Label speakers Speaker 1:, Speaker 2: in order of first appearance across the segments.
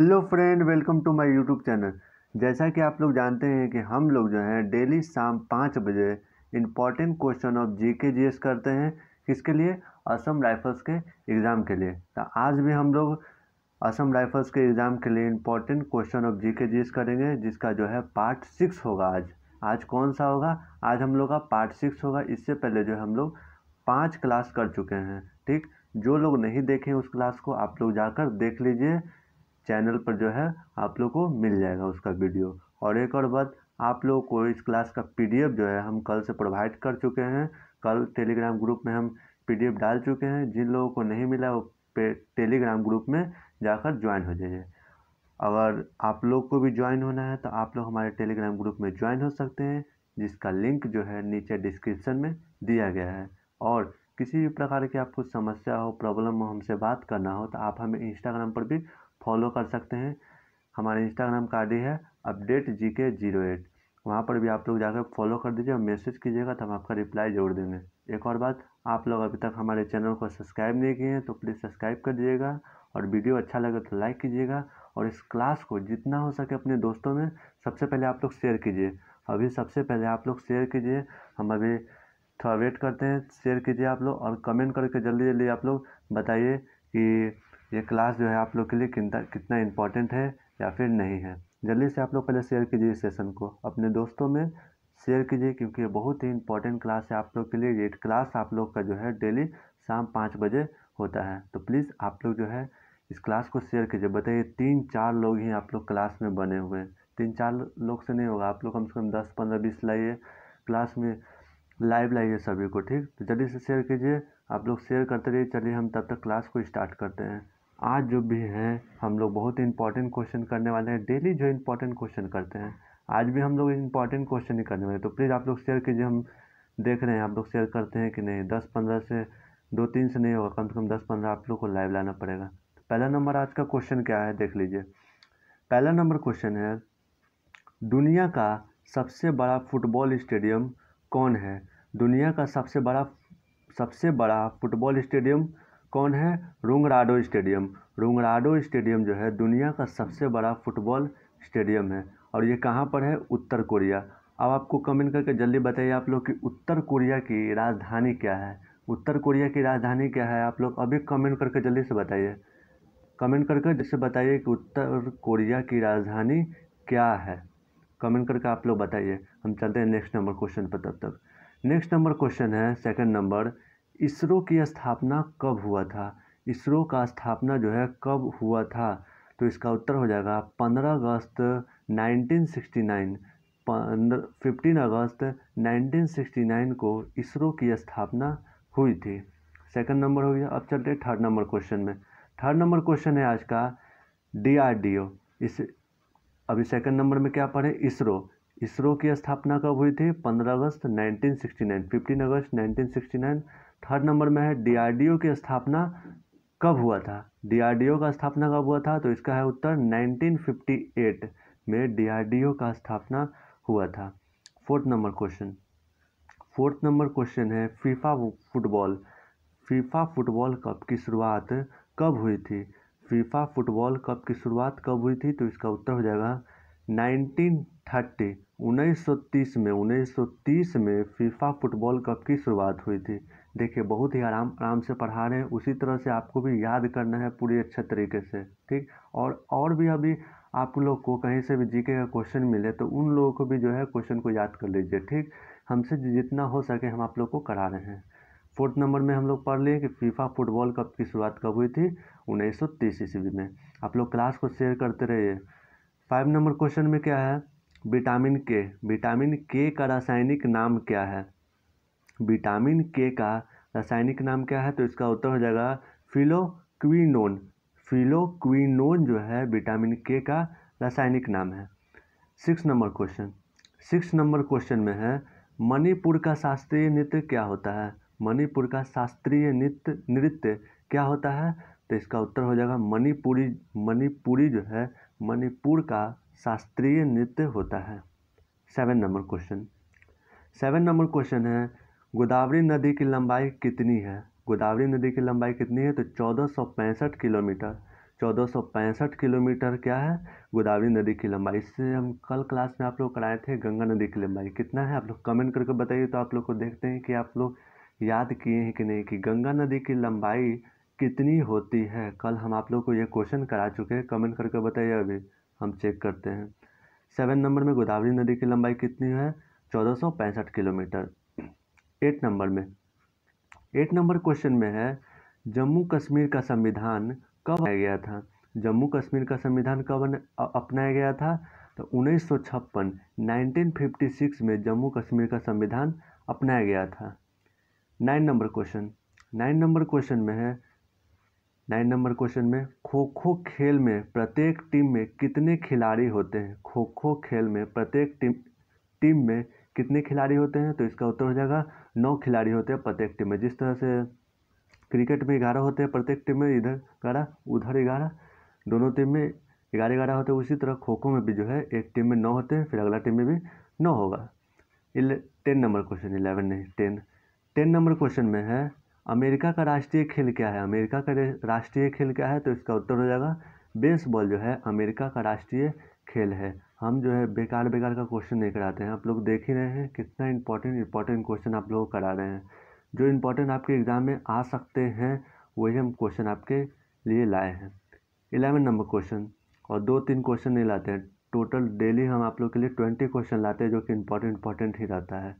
Speaker 1: hello friend welcome to my YouTube channel जैसा कि आप लोग जानते हैं कि हम लोग जो है डेली शाम पाँच बजे इम्पॉर्टेंट क्वेश्चन ऑफ जी के जी एस करते हैं किसके लिए असम राइफल्स के एग्ज़ाम के लिए तो आज भी हम लोग असम राइफल्स के एग्ज़ाम के लिए इम्पॉर्टेंट क्वेश्चन ऑफ जी के जी एस करेंगे जिसका जो है पार्ट सिक्स होगा आज आज कौन सा होगा आज हम लोग का पार्ट सिक्स होगा इससे पहले जो हम लोग पाँच क्लास कर चुके हैं ठीक जो लोग नहीं देखे उस क्लास को आप लोग जाकर देख लीजिए चैनल पर जो है आप लोग को मिल जाएगा उसका वीडियो और एक और बात आप लोग को इस क्लास का पीडीएफ जो है हम कल से प्रोवाइड कर चुके हैं कल टेलीग्राम ग्रुप में हम पीडीएफ डाल चुके हैं जिन लोगों को नहीं मिला वो टेलीग्राम ग्रुप में जाकर ज्वाइन हो जाइए अगर आप लोग को भी ज्वाइन होना है तो आप लोग हमारे टेलीग्राम ग्रुप में ज्वाइन हो सकते हैं जिसका लिंक जो है नीचे डिस्क्रिप्शन में दिया गया है और किसी भी प्रकार की आपको समस्या हो प्रॉब्लम हो हमसे बात करना हो तो आप हमें इंस्टाग्राम पर भी फॉलो कर सकते हैं हमारे इंस्टाग्राम का आईडी है अपडेट जी के जीरो एट वहाँ पर भी आप लोग जाकर फॉलो कर दीजिए और मैसेज कीजिएगा तो हम आपका रिप्लाई जरूर देंगे एक और बात आप लोग अभी तक हमारे चैनल को सब्सक्राइब नहीं किए हैं तो प्लीज़ सब्सक्राइब कर दीजिएगा और वीडियो अच्छा लगे तो लाइक कीजिएगा और इस क्लास को जितना हो सके अपने दोस्तों में सबसे पहले आप लोग शेयर कीजिए अभी सबसे पहले आप लोग शेयर कीजिए हम अभी थोड़ा वेट करते हैं शेयर कीजिए आप लोग और कमेंट करके जल्दी जल्दी आप लोग बताइए कि ये क्लास जो है आप लोग के लिए कितना कितना इम्पोर्टेंट है या फिर नहीं है जल्दी से आप लोग पहले शेयर कीजिए इस सेशन को अपने दोस्तों में शेयर कीजिए क्योंकि ये बहुत ही इंपॉर्टेंट क्लास है आप लोग के लिए ये क्लास आप लोग का जो है डेली शाम पाँच बजे होता है तो प्लीज़ आप लोग जो है इस क्लास को शेयर कीजिए बताइए तीन चार लोग ही आप लोग क्लास में बने हुए हैं तीन चार लोग से नहीं होगा आप लोग कम से कम दस पंद्रह बीस लाइए क्लास में लाइव लाइए सभी को ठीक तो जल्दी से शेयर कीजिए आप लोग शेयर करते रहिए चलिए हम तब तक क्लास को स्टार्ट करते हैं आज जो भी हैं हम लोग बहुत ही इंपॉर्टेंट क्वेश्चन करने वाले हैं डेली जो इंपॉर्टेंट क्वेश्चन करते हैं आज भी हम लोग इंपॉर्टेंट क्वेश्चन ही करने वाले तो प्लीज़ आप लोग शेयर कीजिए हम देख रहे हैं आप लोग शेयर करते हैं कि नहीं दस पंद्रह से दो तीन से नहीं होगा कम से कम दस पंद्रह आप लोग को लाइव लाना पड़ेगा पहला नंबर आज का क्वेश्चन क्या है देख लीजिए पहला नंबर क्वेश्चन है दुनिया का सबसे बड़ा फुटबॉल स्टेडियम कौन है दुनिया का सबसे बड़ा सबसे बड़ा फुटबॉल स्टेडियम कौन है रोंगराडो स्टेडियम रोंगराडो स्टेडियम जो है दुनिया का सबसे बड़ा फुटबॉल स्टेडियम है और ये कहाँ पर है उत्तर कोरिया अब आपको कमेंट करके जल्दी बताइए आप लोग कि उत्तर कोरिया की राजधानी क्या है उत्तर कोरिया की राजधानी क्या है आप लोग अभी कमेंट करके जल्दी से बताइए कमेंट करके जैसे बताइए कि उत्तर कोरिया की राजधानी क्या है कमेंट करके आप लोग बताइए हम चलते हैं नेक्स्ट नंबर क्वेश्चन पर तब तक नेक्स्ट नंबर क्वेश्चन है सेकंड नंबर इसरो की स्थापना कब हुआ था इसरो का स्थापना जो है कब हुआ था तो इसका उत्तर हो जाएगा पंद्रह अगस्त 1969 फिफ्टीन अगस्त 1969 को इसरो की स्थापना हुई थी सेकंड नंबर हो गया अब चलते थर्ड नंबर क्वेश्चन में थर्ड नंबर क्वेश्चन है आज का डीआरडीओ इस अभी सेकंड नंबर में क्या पढ़े इसरो इसरो की स्थापना कब हुई थी पंद्रह अगस्त 1969 फिफ्टीन अगस्त नाइन थर्ड नंबर में है डीआरडीओ की स्थापना कब हुआ था डीआरडीओ का स्थापना कब हुआ था तो इसका है उत्तर 1958 में डीआरडीओ का स्थापना हुआ था fourth number question fourth number question है FIFA football FIFA football cup की शुरुआत कब हुई थी फीफा फुटबॉल कप की शुरुआत कब हुई थी तो इसका उत्तर हो जाएगा 1930 1930 में 1930 में फीफा फुटबॉल कप की शुरुआत हुई थी देखिए बहुत ही आराम आराम से पढ़ा रहे हैं उसी तरह से आपको भी याद करना है पूरी अच्छे तरीके से ठीक और और भी अभी आप लोग को कहीं से भी जीके का क्वेश्चन मिले तो उन लोगों को भी जो है क्वेश्चन को याद कर लीजिए ठीक हमसे जितना हो सके हम आप लोग को करा रहे हैं फोर्थ नंबर में हम लोग पढ़ लिए कि फीफा फुटबॉल कप की शुरुआत कब हुई थी उन्नीस सौ ईस्वी में आप लोग क्लास को शेयर करते रहिए फाइव नंबर क्वेश्चन में क्या है विटामिन के विटामिन के का रासायनिक नाम क्या है विटामिन के का रासायनिक नाम क्या है तो इसका उत्तर हो जाएगा फिलोक्विनोन फिलोक्विनोन जो है विटामिन के का रासायनिक नाम है six number question six number question में है मणिपुर का शास्त्रीय नृत्य क्या होता है मणिपुर का शास्त्रीय नृत्य नृत्य क्या होता है तो इसका उत्तर हो जाएगा मणिपुरी मणिपुरी जो है मणिपुर का शास्त्रीय नृत्य होता है seven number question seven number question है गोदावरी नदी की लंबाई कितनी है गोदावरी नदी की लंबाई कितनी है तो चौदह किलोमीटर चौदह किलोमीटर क्या है गोदावरी नदी की लंबाई इससे हम कल क्लास में आप लोग कराए थे गंगा नदी की लंबाई कितना है आप लोग कमेंट करके बताइए तो आप लोग को देखते हैं कि आप लोग याद किए हैं कि नहीं कि गंगा नदी की लंबाई कितनी होती है कल हम आप लोग को ये क्वेश्चन करा चुके हैं कमेंट करके बताइए अभी हम चेक करते हैं सेवन नंबर में गोदावरी नदी की लंबाई कितनी है चौदह किलोमीटर एट नंबर में एट नंबर क्वेश्चन में है जम्मू कश्मीर का संविधान कब आया गया था जम्मू कश्मीर का संविधान कब अपनाया गया था तो उन्नीस सौ छप्पन नाइनटीन फिफ्टी सिक्स में जम्मू कश्मीर का संविधान अपनाया गया था nine number question nine number question में है नाइन नंबर क्वेश्चन में खो खो खेल में प्रत्येक टीम में कितने खिलाड़ी होते हैं खो खो खेल में प्रत्येक टीम टीम में कितने खिलाड़ी होते हैं तो इसका उत्तर हो जाएगा नौ खिलाड़ी होते हैं प्रत्येक टीम में जिस तरह से क्रिकेट में ग्यारह होते हैं प्रत्येक टीम में इधर ग्यारह उधर ग्यारह दोनों टीम में ग्यारह ग्यारह होते हैं उसी तरह खो खो में भी जो है एक टीम में नौ होते हैं फिर अगला टीम में भी नौ होगा इले टेन नंबर क्वेश्चन इलेवन नहीं टेन टेन नंबर क्वेश्चन में है अमेरिका का राष्ट्रीय खेल क्या है अमेरिका का राष्ट्रीय खेल क्या है तो इसका उत्तर हो जाएगा बेसबॉल जो है अमेरिका का राष्ट्रीय खेल है हम जो है बेकार बेकार का क्वेश्चन नहीं कराते हैं आप लोग देख ही रहे हैं कितना इंपॉर्टेंट इंपॉर्टेंट क्वेश्चन आप लोग करा रहे हैं जो इंपॉर्टेंट आपके एग्ज़ाम में आ सकते हैं वही हम क्वेश्चन आपके लिए लाए हैं इलेवन नंबर क्वेश्चन और दो तीन क्वेश्चन नहीं लाते हैं टोटल डेली हम आप लोग के लिए ट्वेंटी क्वेश्चन लाते हैं जो कि इंपॉर्टेंट इंपॉर्टेंट ही रहता है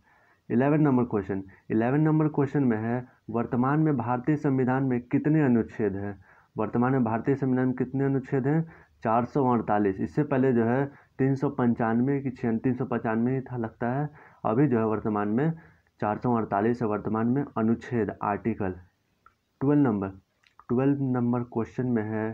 Speaker 1: eleven number question eleven number question में है वर्तमान में भारतीय संविधान में कितने अनुच्छेद हैं वर्तमान में भारतीय संविधान में कितने अनुच्छेद हैं चार सौ अड़तालीस इससे पहले जो है तीन सौ पंचानवे की छिया तीन सौ पचानवे ही था लगता है अभी जो है वर्तमान में चार सौ अड़तालीस है वर्तमान में अनुच्छेद article twelve number twelve number question में है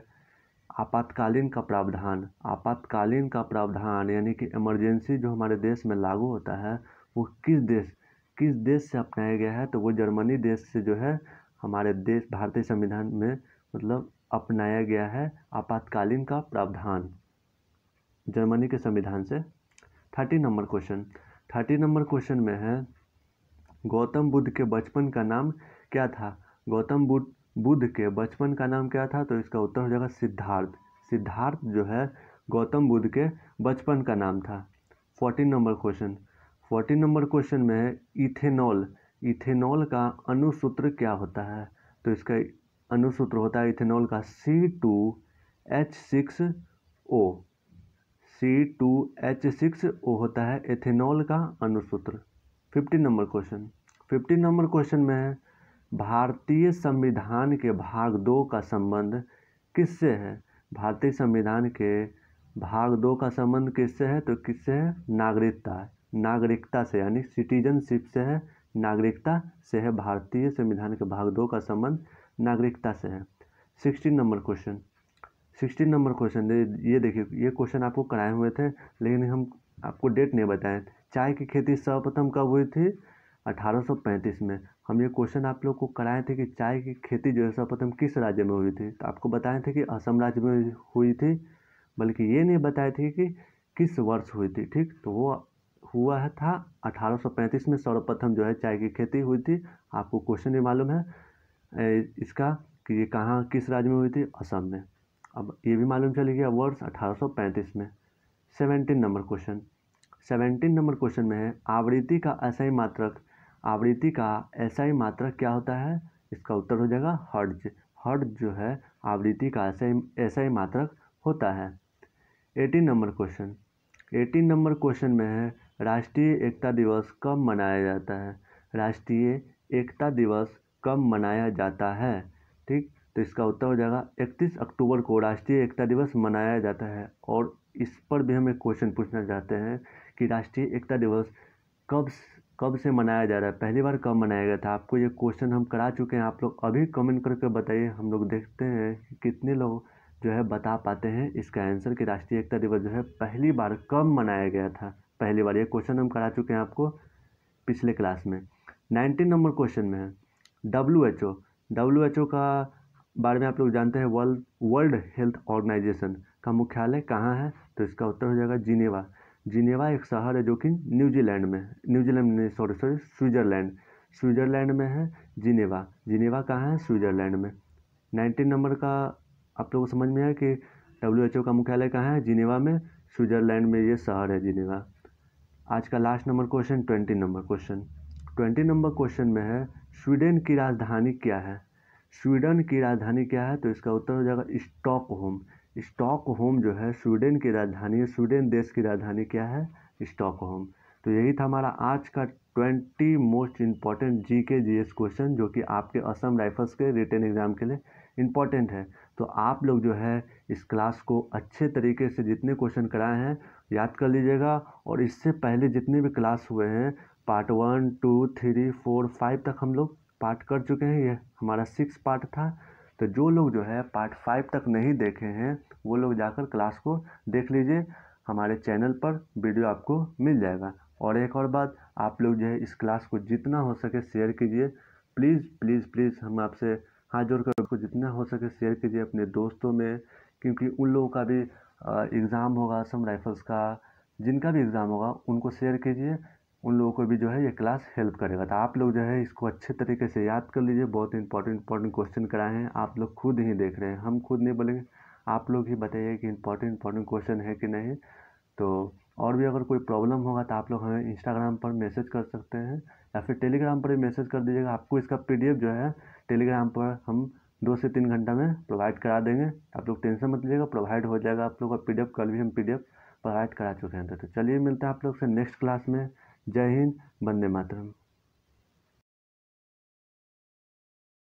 Speaker 1: आपातकालीन का प्रावधान आपातकालीन का प्रावधान यानी कि इमरजेंसी जो हमारे देश में लागू होता है वो किस देश किस देश से अपनाया गया है तो वो जर्मनी देश से जो है हमारे देश भारतीय संविधान में मतलब अपनाया गया है आपातकालीन का प्रावधान जर्मनी के संविधान से thirty number question thirty number question में है गौतम बुद्ध के बचपन का नाम क्या था गौतम बुद्ध बुद्ध के बचपन का नाम क्या था तो इसका उत्तर हो जाएगा सिद्धार्थ सिद्धार्थ जो है गौतम बुद्ध के बचपन का नाम था fourteen number question fourteen number question में है इथेनॉल इथेनॉल का अनुसूत्र क्या होता है तो इसका अनुसूत्र होता है इथेनॉल का C two H six O C two H six O होता है एथेनॉल का अनुसूत्र fifteen number question fifteen number question में है भारतीय संविधान के भाग दो का संबंध किससे है भारतीय संविधान के भाग दो का संबंध किससे है तो किससे है नागरिकता नागरिकता से यानी सिटीजनशिप से है नागरिकता से है भारतीय संविधान के भाग दो का संबंध नागरिकता से है sixteen number question sixteen number question ये देखिए ये क्वेश्चन आपको कराए हुए थे लेकिन हम आपको डेट नहीं बताए चाय की खेती सर्वप्रथम कब हुई थी अठारह में हम ये क्वेश्चन आप लोग को कराए थे कि चाय की खेती जो है सर्वप्रथम किस राज्य में हुई थी तो आपको बताए थे कि असम राज्य में हुई थी बल्कि ये नहीं बताए थे कि किस वर्ष हुई थी ठीक तो वो हुआ है था 1835 में सर्वप्रथम जो है चाय की खेती हुई थी आपको क्वेश्चन भी मालूम है इसका कि ये कहाँ किस राज्य में हुई थी असम में अब ये भी मालूम चल गया वर्ष 1835 में seventeen number question seventeen number question में है आवृत्ति का ऐसा ही मात्रक आवृत्ति का ऐसा ही मात्रक क्या होता है इसका उत्तर हो जाएगा हर्ज हर्ज जो है आवृत्ति का ऐसा ही ऐसा ही मात्रक होता है eighteen number question eighteen number question में है राष्ट्रीय एकता दिवस कब मनाया जाता है राष्ट्रीय एकता दिवस कब मनाया जाता है ठीक तो इसका उत्तर हो जाएगा इकतीस अक्टूबर को राष्ट्रीय एकता दिवस मनाया जाता है और इस पर भी हम एक क्वेश्चन पूछना चाहते हैं कि राष्ट्रीय एकता दिवस कब कब से मनाया जा रहा है पहली बार कब मनाया गया था आपको ये क्वेश्चन हम करा चुके हैं आप लोग अभी कमेंट करके बताइए हम लोग देखते हैं कि कितने लोग जो है बता पाते हैं इसका आंसर कि राष्ट्रीय एकता दिवस जो है पहली बार कब मनाया गया था पहली बार ये क्वेश्चन हम करा चुके हैं आपको पिछले क्लास में नाइनटीन नंबर क्वेश्चन में है W H O W H O का बारे में आप लोग जानते हैं वर्ल्ड वर्ल्ड हेल्थ ऑर्गेनाइजेशन का मुख्यालय कहाँ है तो इसका उत्तर हो जाएगा जिनेवा जिनेवा एक शहर है जो कि न्यूजीलैंड में न्यूजीलैंड में सॉरी सॉरी स्विट्ज़रलैंड स्विट्ज़रलैंड में है जिनेवा जिनेवा कहाँ है स्विट्ज़रलैंड में नाइनटीन नंबर का आप लोगों को समझ में आया कि डब्ल्यू एच ओ का मुख्यालय कहाँ है जिनेवा में स्विट्ज़रलैंड में ये शहर है जिनेवा आज का last number question twenty number question twenty number question में है स्वीडन की राजधानी क्या है स्वीडन की राजधानी क्या है तो इसका उत्तर हो जाएगा स्टॉक होम स्टॉक होम जो है स्वीडन की राजधानी है स्वीडन देश की राजधानी क्या है स्टॉक होम तो यही था हमारा आज का ट्वेंटी मोस्ट इम्पॉर्टेंट जी के जी एस क्वेश्चन जो कि आपके असम राइफल्स के रिटर्न एग्ज़ाम के लिए इम्पॉर्टेंट है तो आप लोग जो है इस क्लास को अच्छे तरीके से जितने क्वेश्चन कराए हैं याद कर लीजिएगा और इससे पहले जितने भी क्लास हुए हैं part one two three four five तक हम लोग पार्ट कर चुके हैं यह हमारा सिक्स पार्ट था तो जो लोग जो है पार्ट फाइव तक नहीं देखे हैं वो लोग जाकर क्लास को देख लीजिए हमारे चैनल पर वीडियो आपको मिल जाएगा और एक और बात आप लोग जो है इस क्लास को जितना हो सके शेयर कीजिए प्लीज़ प्लीज़ प्लीज़ हम आपसे हाथ जोड़ कर आपको जितना हो सके शेयर कीजिए अपने दोस्तों में क्योंकि उन लोगों का भी एग्ज़ाम होगा सम राइफल्स का जिनका भी एग्ज़ाम होगा उनको शेयर कीजिए उन लोगों को भी जो है ये क्लास हेल्प करेगा तो आप लोग जो है इसको अच्छे तरीके से याद कर लीजिए बहुत इंपॉर्टेंट इंपॉर्टेंट क्वेश्चन कराए हैं आप लोग खुद ही देख रहे हैं हम खुद नहीं बोलेंगे आप लोग ही बताइए कि इंपॉर्टेंट इंपॉर्टेंट क्वेश्चन है कि नहीं तो और भी अगर कोई प्रॉब्लम होगा तो आप लोग हमें इंस्टाग्राम पर मैसेज कर सकते हैं या फिर टेलीग्राम पर भी मैसेज कर दीजिएगा आपको इसका पी जो है टेलीग्राम पर हम दो से तीन घंटा में प्रोवाइड करा देंगे आप लोग टेंशन मत लीजिएगा प्रोवाइड हो जाएगा आप लोग का पी कल भी हम पी प्रोवाइड करा चुके हैं तो चलिए मिलते हैं आप लोग से नेक्स्ट क्लास में जय हिंद वंदे मातरम